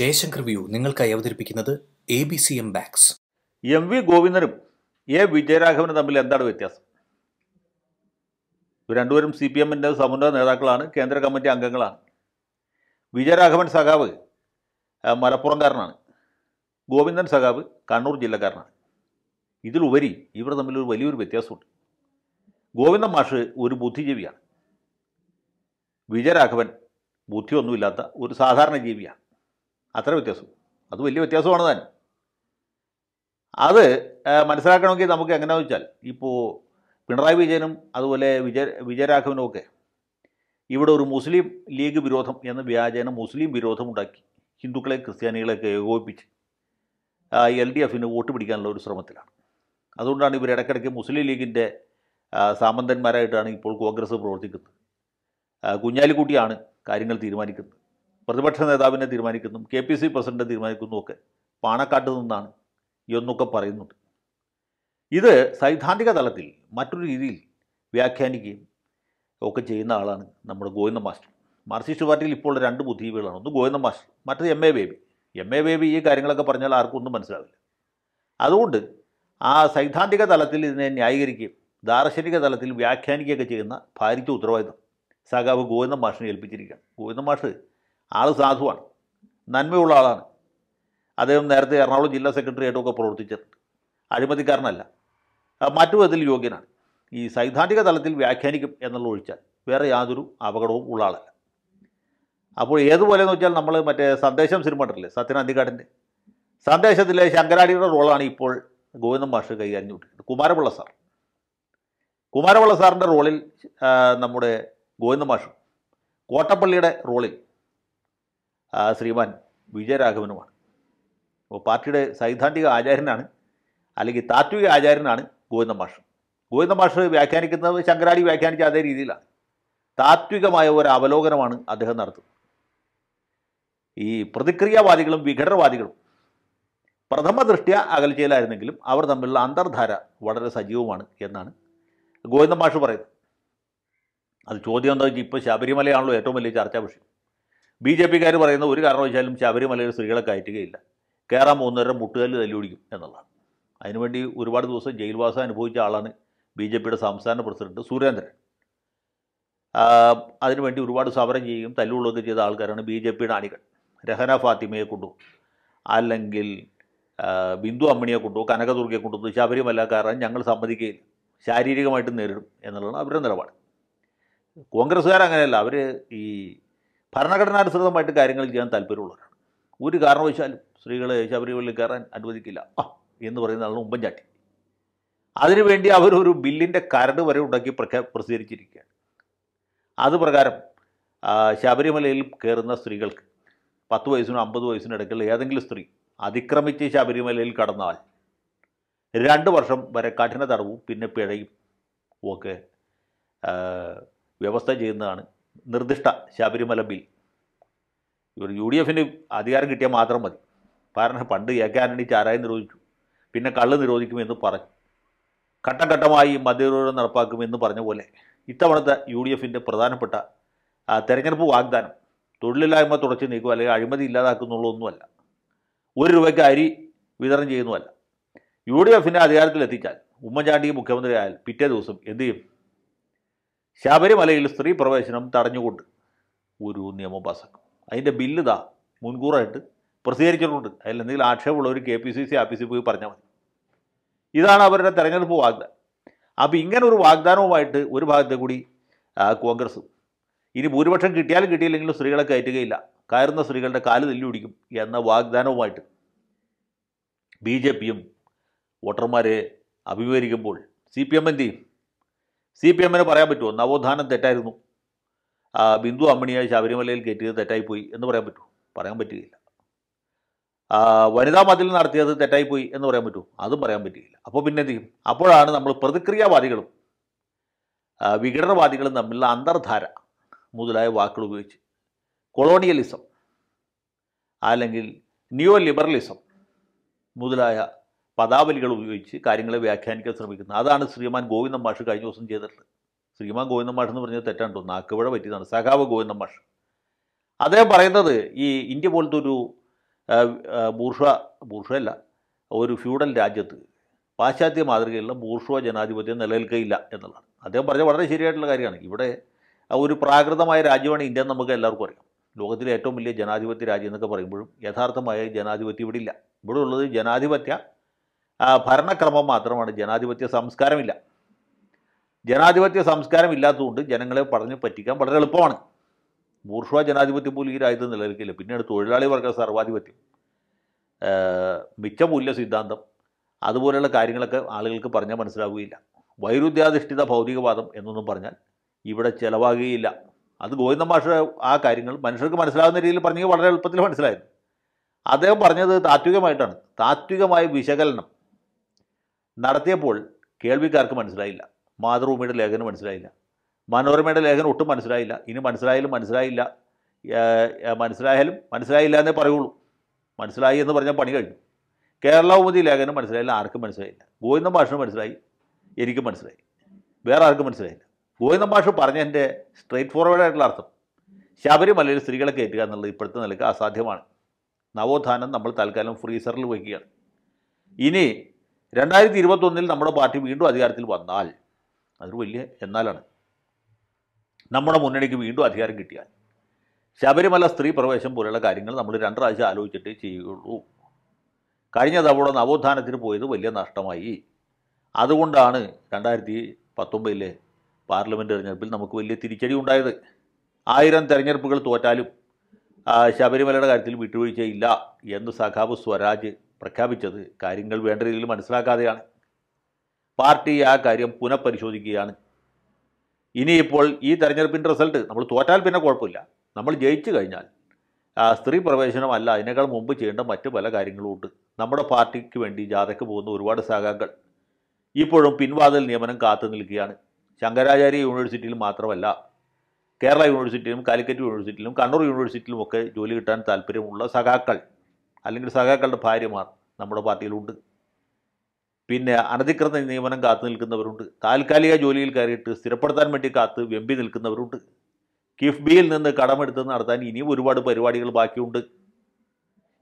Jaishankar view നിങ്ങൾക്കായി അവതരിപ്പിക്കുന്നത് A B C M ബാക്സ് എം വി ഗോവിന്ദനും എ വിജയരാഘവനും തമ്മിൽ എന്താണ് വ്യത്യാസം രണ്ടുപേരും സി പി എമ്മിൻ്റെ സമുന്നത നേതാക്കളാണ് കേന്ദ്ര കമ്മിറ്റി അംഗങ്ങളാണ് വിജയരാഘവൻ സഖാവ് മലപ്പുറംകാരനാണ് ഗോവിന്ദൻ സഖാവ് കണ്ണൂർ ജില്ലക്കാരനാണ് ഇതിലുപരി ഇവർ തമ്മിൽ ഒരു വലിയൊരു വ്യത്യാസമുണ്ട് ഗോവിന്ദൻ മാഷ് ഒരു ബുദ്ധിജീവിയാണ് വിജയരാഘവൻ ബുദ്ധിയൊന്നുമില്ലാത്ത ഒരു സാധാരണ ജീവിയാണ് അത്ര വ്യത്യാസം അത് വലിയ വ്യത്യാസമാണ് താൻ അത് മനസ്സിലാക്കണമെങ്കിൽ നമുക്ക് എങ്ങനെ വെച്ചാൽ ഇപ്പോൾ പിണറായി വിജയനും അതുപോലെ വിജയ വിജയരാഘവനും ഒക്കെ ഇവിടെ ഒരു മുസ്ലിം ലീഗ് വിരോധം എന്ന വ്യാജേന മുസ്ലിം വിരോധം ഉണ്ടാക്കി ഹിന്ദുക്കളെ ക്രിസ്ത്യാനികളെയൊക്കെ ഏകോപിപ്പിച്ച് എൽ ഡി എഫിന് വോട്ട് പിടിക്കാനുള്ള ഒരു ശ്രമത്തിലാണ് അതുകൊണ്ടാണ് ഇവർ ഇടയ്ക്കിടയ്ക്ക് മുസ്ലിം ലീഗിൻ്റെ സാമന്തന്മാരായിട്ടാണ് ഇപ്പോൾ കോൺഗ്രസ് പ്രവർത്തിക്കുന്നത് കുഞ്ഞാലിക്കുട്ടിയാണ് കാര്യങ്ങൾ തീരുമാനിക്കുന്നത് പ്രതിപക്ഷ നേതാവിനെ തീരുമാനിക്കുന്നു കെ പി സി പ്രസിഡന്റ് തീരുമാനിക്കുന്നു ഒക്കെ പാണക്കാട്ട് നിന്നാണ് എന്നൊക്കെ പറയുന്നുണ്ട് ഇത് സൈദ്ധാന്തിക തലത്തിൽ മറ്റൊരു രീതിയിൽ വ്യാഖ്യാനിക്കുകയും ഒക്കെ ചെയ്യുന്ന ആളാണ് നമ്മുടെ ഗോവിന്ദ മാസ്റ്റർ മാർസിസ്റ്റ് പാർട്ടിയിൽ ഇപ്പോൾ രണ്ട് ബുദ്ധിജീവികളാണ് ഒന്ന് ഗോവിന്ദ മാസ്റ്റർ മറ്റത് M A Baby M A Baby ഈ കാര്യങ്ങളൊക്കെ പറഞ്ഞാൽ ആർക്കും ഒന്നും മനസ്സിലാവില്ല അതുകൊണ്ട് ആ സൈദ്ധാന്തിക തലത്തിൽ ഇതിനെ ന്യായീകരിക്കുകയും ദാർശനിക തലത്തിൽ വ്യാഖ്യാനിക്കുകയൊക്കെ ചെയ്യുന്ന ഭാരിച്ച ഉത്തരവാദിത്വം സഖാവ് ഗോവിന്ദ മാഷിനെ ഏൽപ്പിച്ചിരിക്കുകയാണ് ഗോവിന്ദ മാഷ് ആൾ സാധുവാണ് നന്മയുള്ള ആളാണ് അദ്ദേഹം നേരത്തെ എറണാകുളം ജില്ലാ സെക്രട്ടറി ആയിട്ടൊക്കെ പ്രവർത്തിച്ചിട്ടുണ്ട് അഴിമതിക്കാരനല്ല മറ്റു വിധത്തിൽ യോഗ്യനാണ് ഈ സൈദ്ധാന്തിക തലത്തിൽ വ്യാഖ്യാനിക്കും എന്നുള്ള ഒഴിച്ചാൽ വേറെ യാതൊരു അപകടവും ഉള്ള ആളല്ല അപ്പോൾ ഏതുപോലെ എന്ന് വെച്ചാൽ നമ്മൾ മറ്റേ സന്ദേശം സിനിമ ഇട്ടില്ലേ സത്യൻ അന്തികാടിൻ്റെ സന്ദേശത്തിലെ ശങ്കരാടിയുടെ റോളാണ് ഇപ്പോൾ ഗോവിന്ദൻ മാഷ് കൈകാര്യം ചെയ്തിരിക്കുന്നത് കുമാരപിള്ള സാർ കുമാരപിള്ള സാറിൻ്റെ റോളിൽ നമ്മുടെ ഗോവിന്ദ മാഷും കോട്ടപ്പള്ളിയുടെ റോളിൽ ശ്രീമാൻ വിജയരാഘവനുമാണ് അപ്പോൾ പാർട്ടിയുടെ സൈദ്ധാന്തിക ആചാര്യനാണ് അല്ലെങ്കിൽ താത്വിക ആചാര്യനാണ് ഗോവിന്ദ മാഷ് ഗോവിന്ദ മാഷ് വ്യാഖ്യാനിക്കുന്നത് ശങ്കരാടി വ്യാഖ്യാനിച്ച അതേ രീതിയിലാണ് താത്വികമായ ഒരു അവലോകനമാണ് അദ്ദേഹം നടത്തുന്നത് ഈ പ്രതിക്രിയാവാദികളും വിഘടനവാദികളും പ്രഥമ ദൃഷ്ട്യ അകൽച്ചയിലായിരുന്നെങ്കിലും അവർ തമ്മിലുള്ള അന്തർധാര വളരെ സജീവമാണ് എന്നാണ് ഗോവിന്ദ മാഷ് പറയുന്നത് അത് ചോദ്യം എന്താ വെച്ചാൽ ഇപ്പോൾ ശബരിമലയാണല്ലോ ഏറ്റവും വലിയ ചർച്ചാ വിഷയം ബി ജെ പിക്കാർ പറയുന്ന ഒരു വെച്ചാലും ശബരിമലയിൽ സ്ത്രീകളെ കയറ്റുകയില്ല കയറാൻ പോകുന്നവരെ മുട്ടുകല്ല് തല്ലി പിടിക്കും എന്നുള്ളതാണ് അതിനുവേണ്ടി ഒരുപാട് ദിവസം ജയിൽവാസം അനുഭവിച്ച ആളാണ് ബി ജെ പിയുടെ സംസ്ഥാന പ്രസിഡന്റ് സുരേന്ദ്രൻ അതിനുവേണ്ടി ഒരുപാട് സമരം ചെയ്യുകയും തല്ലുള്ളതൊക്കെ ചെയ്ത ആൾക്കാരാണ് ബി ജെ പിയുടെ അണികൾ രഹന ഫാത്തിമയെ കൊണ്ടു അല്ലെങ്കിൽ ബിന്ദു അമ്മണിയെ കൊണ്ടു കനകദുർഗയെ കൊണ്ടു ശബരിമല കയറാൻ ഞങ്ങൾ സമ്മതിക്കുകയില്ല ശാരീരികമായിട്ട് നേരിടും എന്നുള്ളതാണ് അവരുടെ നിലപാട് കോൺഗ്രസ്സുകാർ അങ്ങനെയല്ല അവർ ഈ ഭരണഘടനാനുസൃതമായിട്ട് കാര്യങ്ങൾ ചെയ്യാൻ താല്പര്യമുള്ളവരാണ് ഒരു കാരണവശാലും സ്ത്രീകളെ ശബരിമലയിൽ കയറാൻ അനുവദിക്കില്ല ആ എന്ന് പറയുന്ന ആളാണ് ഉമ്മൻചാണ്ടി അതിനുവേണ്ടി അവരൊരു ബില്ലിൻ്റെ കരട് വരെ ഉണ്ടാക്കി പ്രഖ്യാ പ്രസിദ്ധീകരിച്ചിരിക്കുകയാണ് അത് പ്രകാരം ശബരിമലയിൽ കയറുന്ന സ്ത്രീകൾക്ക് പത്ത് വയസ്സിനും അമ്പത് വയസ്സിനും ഇടയ്ക്കുള്ള ഏതെങ്കിലും സ്ത്രീ അതിക്രമിച്ച് ശബരിമലയിൽ കടന്നാൽ രണ്ട് വർഷം വരെ കഠിന തടവും പിന്നെ പിഴയും ഒക്കെ വ്യവസ്ഥ ചെയ്യുന്നതാണ് നിർദ്ദിഷ്ട ശബരിമല ബിൽ ഇവർ യു ഡി എഫിന് അധികാരം കിട്ടിയാൽ മാത്രം മതി കാരണം പണ്ട് എ കെ ആന്റണി ചാരായം നിരോധിച്ചു പിന്നെ കള്ള് നിരോധിക്കുമെന്ന് പറഞ്ഞു ഘട്ടംഘട്ടമായി മദ്യനിരോധനം നടപ്പാക്കുമെന്ന് പറഞ്ഞ പോലെ ഇത്തവണത്തെ യു ഡി എഫിൻ്റെ പ്രധാനപ്പെട്ട തെരഞ്ഞെടുപ്പ് വാഗ്ദാനം തൊഴിലില്ലായ്മ തുടച്ചു നീക്കുക അല്ലെങ്കിൽ അഴിമതി ഇല്ലാതാക്കുന്നുള്ളൊന്നുമല്ല ഒരു രൂപയ്ക്ക് അരി വിതരണം ചെയ്യുന്നുമല്ല യു ഡി എഫിൻ്റെ അധികാരത്തിലെത്തിച്ചാൽ ഉമ്മൻചാണ്ടി മുഖ്യമന്ത്രിയായാൽ പിറ്റേ ദിവസം എന്ത് ചെയ്യും ശബരിമലയിൽ സ്ത്രീ പ്രവേശനം തടഞ്ഞുകൊണ്ട് ഒരു നിയമം പാസാക്കും അതിൻ്റെ ബില്ല് ഇതാ മുൻകൂറായിട്ട് പ്രസിദ്ധീകരിച്ചിട്ടുണ്ട് അതിൽ എന്തെങ്കിലും ആക്ഷേപമുള്ളവർ കെ പി സി സി ആഫീസിൽ പോയി പറഞ്ഞാൽ മതി ഇതാണ് അവരുടെ തെരഞ്ഞെടുപ്പ് വാഗ്ദാനം അപ്പോൾ ഇങ്ങനെ ഒരു വാഗ്ദാനവുമായിട്ട് ഒരു ഭാഗത്തെ കൂടി കോൺഗ്രസ് ഇനി ഭൂരിപക്ഷം കിട്ടിയാലും കിട്ടിയില്ലെങ്കിലും സ്ത്രീകളെ കയറ്റുകയില്ല കയറുന്ന സ്ത്രീകളുടെ കാല് തല്ലി പിടിക്കും എന്ന വാഗ്ദാനവുമായിട്ട് ബി ജെ പിയും വോട്ടർമാരെ അഭിമുഖീകരിക്കുമ്പോൾ സി പി ചെയ്യും സി പി എമ്മിന് പറയാൻ പറ്റുമോ നവോത്ഥാനം തെറ്റായിരുന്നു ബിന്ദു അമ്മണിയായി ശബരിമലയിൽ കയറ്റിയത് തെറ്റായിപ്പോയി എന്ന് പറയാൻ പറ്റുമോ പറയാൻ പറ്റുകയില്ല വനിതാ മതിൽ നടത്തിയത് തെറ്റായിപ്പോയി എന്ന് പറയാൻ പറ്റുമോ അതും പറയാൻ പറ്റുകയില്ല അപ്പോൾ പിന്നെ എന്ത് ചെയ്യും അപ്പോഴാണ് നമ്മൾ പ്രതിക്രിയാവാദികളും വിഘടനവാദികളും തമ്മിലുള്ള അന്തർധാര മുതലായ വാക്കുകൾ ഉപയോഗിച്ച് കൊളോണിയലിസം അല്ലെങ്കിൽ ന്യൂ ലിബറലിസം മുതലായ പദാവലികൾ ഉപയോഗിച്ച് കാര്യങ്ങളെ വ്യാഖ്യാനിക്കാൻ ശ്രമിക്കുന്നത് അതാണ് ശ്രീമാൻ ഗോവിന്ദൻ മാഷ് കഴിഞ്ഞ ദിവസം ചെയ്തിട്ടുള്ളത് ശ്രീമാൻ ഗോവിന്ദൻ മാഷ് എന്ന് പറഞ്ഞാൽ തെറ്റാണ്ടോ നാക്കുപുഴ പറ്റിയതാണ് സഖാവ് ഗോവിന്ദൻ മാഷ് അദ്ദേഹം പറയുന്നത് ഈ ഇന്ത്യ പോലത്തെ ഒരു ബൂർഷ ബൂർഷയല്ല ഒരു ഫ്യൂഡൽ രാജ്യത്ത് പാശ്ചാത്യ മാതൃകയിലുള്ള ബൂർഷോ ജനാധിപത്യം നിലനിൽക്കുകയില്ല എന്നുള്ളതാണ് അദ്ദേഹം പറഞ്ഞത് വളരെ ശരിയായിട്ടുള്ള കാര്യമാണ് ഇവിടെ ഒരു പ്രാകൃതമായ രാജ്യമാണ് ഇന്ത്യ എന്ന് നമുക്ക് എല്ലാവർക്കും അറിയാം ലോകത്തിലെ ഏറ്റവും വലിയ ജനാധിപത്യ രാജ്യം എന്നൊക്കെ പറയുമ്പോഴും യഥാർത്ഥമായ ജനാധിപത്യം ഇവിടെ ഇല്ല ഇവിടെ ഉള്ളത് ജനാധിപത്യ ഭരണക്രമം മാത്രമാണ് ജനാധിപത്യ സംസ്കാരമില്ല ജനാധിപത്യ സംസ്കാരം ഇല്ലാത്തതുകൊണ്ട് ജനങ്ങളെ പറഞ്ഞ് പറ്റിക്കാൻ വളരെ എളുപ്പമാണ് ബൂർഷ്വ ജനാധിപത്യം പോലും ഈ രാജ്യത്ത് നിലനിൽക്കില്ല പിന്നീട് തൊഴിലാളി വർഗ സർവാധിപത്യം മിച്ചമൂല്യ സിദ്ധാന്തം അതുപോലെയുള്ള കാര്യങ്ങളൊക്കെ ആളുകൾക്ക് പറഞ്ഞാൽ മനസ്സിലാവുകയില്ല വൈരുദ്ധ്യാധിഷ്ഠിത ഭൗതികവാദം എന്നൊന്നും പറഞ്ഞാൽ ഇവിടെ ചിലവാകുകയില്ല അത് ഗോവിന്ദ മാഷ് ആ കാര്യങ്ങൾ മനുഷ്യർക്ക് മനസ്സിലാകുന്ന രീതിയിൽ പറഞ്ഞെങ്കിൽ വളരെ എളുപ്പത്തിൽ മനസ്സിലായത് അദ്ദേഹം പറഞ്ഞത് താത്വികമായിട്ടാണ് താത്വികമായ വിശകലനം നടത്തിയപ്പോൾ കേൾവിക്കാർക്ക് മനസ്സിലായില്ല മാതൃഭൂമിയുടെ ലേഖനം മനസ്സിലായില്ല മനോരമയുടെ ലേഖനം ഒട്ടും മനസ്സിലായില്ല ഇനി മനസ്സിലായാലും മനസ്സിലായില്ല മനസ്സിലായാലും മനസ്സിലായില്ല എന്നേ പറയുള്ളൂ മനസ്സിലായി എന്ന് പറഞ്ഞാൽ പണി കഴിഞ്ഞു കേരളൗമതി ലേഖനം മനസ്സിലായില്ല ആർക്കും മനസ്സിലായില്ല ഗോവിന്ദൻ ഭാഷ മനസ്സിലായി എനിക്ക് മനസ്സിലായി വേറെ ആർക്കും മനസ്സിലായില്ല ഗോവിന്ദൻ ഭാഷ പറഞ്ഞതിൻ്റെ സ്ട്രെയിറ്റ് ഫോർവേഡ് ആയിട്ടുള്ള അർത്ഥം ശബരിമലയിൽ സ്ത്രീകളെ കയറ്റുക എന്നുള്ളത് ഇപ്പോഴത്തെ നിലക്ക് അസാധ്യമാണ് നവോത്ഥാനം നമ്മൾ തൽക്കാലം ഫ്രീസറിൽ വയ്ക്കുകയാണ് ഇനി രണ്ടായിരത്തി ഇരുപത്തൊന്നിൽ നമ്മുടെ പാർട്ടി വീണ്ടും അധികാരത്തിൽ വന്നാൽ അതൊരു വലിയ എന്നാലാണ് നമ്മുടെ മുന്നണിക്ക് വീണ്ടും അധികാരം കിട്ടിയാൽ ശബരിമല സ്ത്രീ പ്രവേശം പോലെയുള്ള കാര്യങ്ങൾ നമ്മൾ രണ്ട് പ്രാവശ്യം ആലോചിച്ചിട്ട് ചെയ്യുള്ളൂ കഴിഞ്ഞ തവണ നവോത്ഥാനത്തിന് പോയത് വലിയ നഷ്ടമായി അതുകൊണ്ടാണ് രണ്ടായിരത്തി പത്തൊമ്പതിലെ പാർലമെൻറ്റ് തിരഞ്ഞെടുപ്പിൽ നമുക്ക് വലിയ തിരിച്ചടി ഉണ്ടായത് ആയിരം തെരഞ്ഞെടുപ്പുകൾ തോറ്റാലും ശബരിമലയുടെ കാര്യത്തിൽ വിട്ടുവീഴ്ചയില്ല എന്ന് സഖാബ് സ്വരാജ് പ്രഖ്യാപിച്ചത് കാര്യങ്ങൾ വേണ്ട രീതിയിൽ മനസ്സിലാക്കാതെയാണ് പാർട്ടി ആ കാര്യം പുനഃപരിശോധിക്കുകയാണ് ഇനിയിപ്പോൾ ഈ തെരഞ്ഞെടുപ്പിൻ്റെ റിസൾട്ട് നമ്മൾ തോറ്റാൽ പിന്നെ കുഴപ്പമില്ല നമ്മൾ ജയിച്ചു കഴിഞ്ഞാൽ സ്ത്രീ പ്രവേശനമല്ല അതിനേക്കാൾ മുമ്പ് ചെയ്യേണ്ട മറ്റു പല കാര്യങ്ങളും ഉണ്ട് നമ്മുടെ പാർട്ടിക്ക് വേണ്ടി ജാഥയ്ക്ക് പോകുന്ന ഒരുപാട് സഹാക്കൾ ഇപ്പോഴും പിൻവാതിൽ നിയമനം കാത്തു നിൽക്കുകയാണ് ശങ്കരാചാര്യ യൂണിവേഴ്സിറ്റിയിൽ മാത്രമല്ല കേരള യൂണിവേഴ്സിറ്റിയിലും കാലിക്കറ്റ് യൂണിവേഴ്സിറ്റിയിലും കണ്ണൂർ യൂണിവേഴ്സിറ്റിയിലും ഒക്കെ ജോലി കിട്ടാൻ താല്പര്യമുള്ള സഖാക്കൾ അല്ലെങ്കിൽ സഖാക്കളുടെ ഭാര്യമാർ നമ്മുടെ പാർട്ടിയിലുണ്ട് പിന്നെ അനധികൃത നിയമനം കാത്തു നിൽക്കുന്നവരുണ്ട് താൽക്കാലിക ജോലിയിൽ കയറിയിട്ട് സ്ഥിരപ്പെടുത്താൻ വേണ്ടി കാത്ത് വെമ്പി നിൽക്കുന്നവരുണ്ട് കിഫ്ബിയിൽ നിന്ന് കടമെടുത്ത് നടത്താൻ ഇനിയും ഒരുപാട് പരിപാടികൾ ബാക്കിയുണ്ട്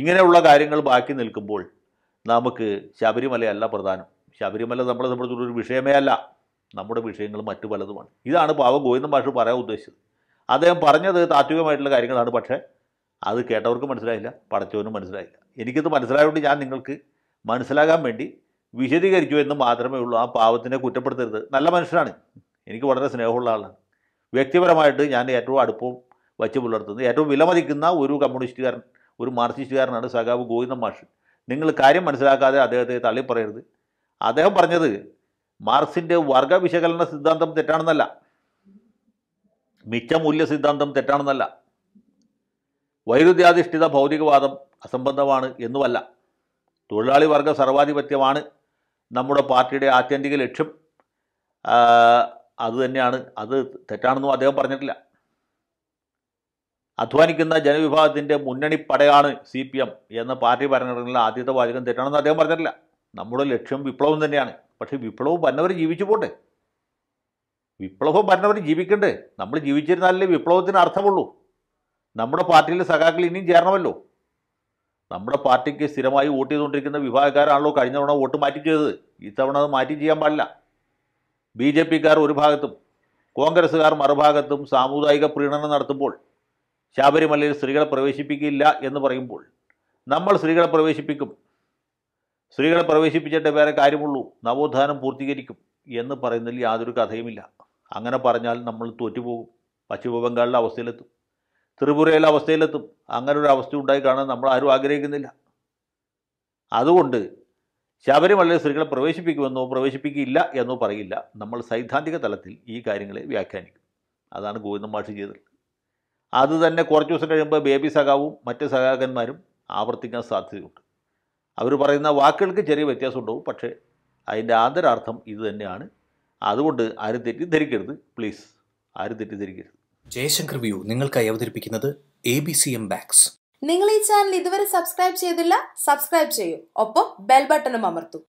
ഇങ്ങനെയുള്ള കാര്യങ്ങൾ ബാക്കി നിൽക്കുമ്പോൾ നമുക്ക് ശബരിമലയല്ല പ്രധാനം ശബരിമല നമ്മളെ സംബന്ധിച്ചുള്ള ഒരു വിഷയമേ അല്ല നമ്മുടെ വിഷയങ്ങൾ മറ്റു പലതുമാണ് ഇതാണ് പാവ ഗോവിന്ദൻ മാഷ് പറയാൻ ഉദ്ദേശിച്ചത് അദ്ദേഹം പറഞ്ഞത് താത്വികമായിട്ടുള്ള കാര്യങ്ങളാണ് പക്ഷേ അത് കേട്ടവർക്ക് മനസ്സിലായില്ല പഠിച്ചവനും മനസ്സിലായില്ല എനിക്കത് മനസ്സിലായതുകൊണ്ട് ഞാൻ നിങ്ങൾക്ക് മനസ്സിലാകാൻ വേണ്ടി വിശദീകരിച്ചു എന്ന് മാത്രമേ ഉള്ളൂ ആ പാവത്തിനെ കുറ്റപ്പെടുത്തരുത് നല്ല മനുഷ്യനാണ് എനിക്ക് വളരെ സ്നേഹമുള്ള ആളാണ് വ്യക്തിപരമായിട്ട് ഞാൻ ഏറ്റവും അടുപ്പവും വച്ച് പുലർത്തുന്നത് ഏറ്റവും വിലമതിക്കുന്ന ഒരു കമ്മ്യൂണിസ്റ്റുകാരൻ ഒരു മാർക്സിസ്റ്റുകാരനാണ് സഖാവ് ഗോവിന്ദ മാഷ് നിങ്ങൾ കാര്യം മനസ്സിലാക്കാതെ അദ്ദേഹത്തെ പറയരുത് അദ്ദേഹം പറഞ്ഞത് മാർക്സിൻ്റെ വർഗ വിശകലന സിദ്ധാന്തം തെറ്റാണെന്നല്ല മിച്ച മൂല്യ സിദ്ധാന്തം തെറ്റാണെന്നല്ല വൈരുദ്ധ്യാധിഷ്ഠിത ഭൗതികവാദം അസംബന്ധമാണ് എന്നുമല്ല തൊഴിലാളി വർഗ സർവാധിപത്യമാണ് നമ്മുടെ പാർട്ടിയുടെ ആത്യന്തിക ലക്ഷ്യം അത് തന്നെയാണ് അത് തെറ്റാണെന്നും അദ്ദേഹം പറഞ്ഞിട്ടില്ല അധ്വാനിക്കുന്ന ജനവിഭാഗത്തിൻ്റെ മുന്നണി പടയാണ് സി പി എം എന്ന പാർട്ടി ഭരണഘടനയിലെ ആദ്യത്തെ വാചകം തെറ്റാണെന്ന് അദ്ദേഹം പറഞ്ഞിട്ടില്ല നമ്മുടെ ലക്ഷ്യം വിപ്ലവം തന്നെയാണ് പക്ഷേ വിപ്ലവം വന്നവർ ജീവിച്ചു പോട്ടെ വിപ്ലവം വന്നവർ ജീവിക്കണ്ടേ നമ്മൾ ജീവിച്ചിരുന്നാലേ വിപ്ലവത്തിന് അർത്ഥമുള്ളൂ നമ്മുടെ പാർട്ടിയിലെ സഖാക്കൾ ഇനിയും ചേരണമല്ലോ നമ്മുടെ പാർട്ടിക്ക് സ്ഥിരമായി വോട്ട് ചെയ്തുകൊണ്ടിരിക്കുന്ന വിഭാഗക്കാരാണല്ലോ കഴിഞ്ഞ തവണ വോട്ട് മാറ്റി ചെയ്തത് ഇത്തവണ അത് മാറ്റി ചെയ്യാൻ പാടില്ല ബി ജെ പിക്കാർ ഒരു ഭാഗത്തും കോൺഗ്രസ്സുകാർ മറുഭാഗത്തും സാമുദായിക പ്രീണനം നടത്തുമ്പോൾ ശബരിമലയിൽ സ്ത്രീകളെ പ്രവേശിപ്പിക്കില്ല എന്ന് പറയുമ്പോൾ നമ്മൾ സ്ത്രീകളെ പ്രവേശിപ്പിക്കും സ്ത്രീകളെ പ്രവേശിപ്പിച്ചിട്ട് വേറെ കാര്യമുള്ളൂ നവോത്ഥാനം പൂർത്തീകരിക്കും എന്ന് പറയുന്നതിൽ യാതൊരു കഥയുമില്ല അങ്ങനെ പറഞ്ഞാൽ നമ്മൾ തോറ്റുപോകും പശ്ചിമ ബംഗാളിലെ അവസ്ഥയിലെത്തും ത്രിപുരയിലെ അവസ്ഥയിലെത്തും അങ്ങനെ ഒരു അവസ്ഥ ഉണ്ടായി കാണാൻ നമ്മൾ ആരും ആഗ്രഹിക്കുന്നില്ല അതുകൊണ്ട് ശബരിമലയിൽ സ്ത്രീകളെ പ്രവേശിപ്പിക്കുമെന്നോ പ്രവേശിപ്പിക്കില്ല എന്നോ പറയില്ല നമ്മൾ സൈദ്ധാന്തിക തലത്തിൽ ഈ കാര്യങ്ങളെ വ്യാഖ്യാനിക്കും അതാണ് ഗോവിന്ദ മാഷി ചെയ്തത് അത് തന്നെ കുറച്ച് ദിവസം കഴിയുമ്പോൾ ബേബി സഖാവും മറ്റ് സഹാകന്മാരും ആവർത്തിക്കാൻ സാധ്യതയുണ്ട് അവർ പറയുന്ന വാക്കുകൾക്ക് ചെറിയ വ്യത്യാസമുണ്ടാവും പക്ഷേ അതിൻ്റെ ആന്തരാർത്ഥം ഇത് തന്നെയാണ് അതുകൊണ്ട് ആരും തെറ്റിദ്ധരിക്കരുത് പ്ലീസ് ആരും തെറ്റിദ്ധരിക്കരുത് ജയശങ്കർ വ്യൂ നിങ്ങൾക്കായി അവതരിപ്പിക്കുന്നത് എ ബി സി എം ബാക്സ് നിങ്ങൾ ഈ ചാനൽ ഇതുവരെ സബ്സ്ക്രൈബ് ചെയ്തില്ല സബ്സ്ക്രൈബ് ചെയ്യൂ ഒപ്പം ബെൽ ബട്ടണും അമർത്തും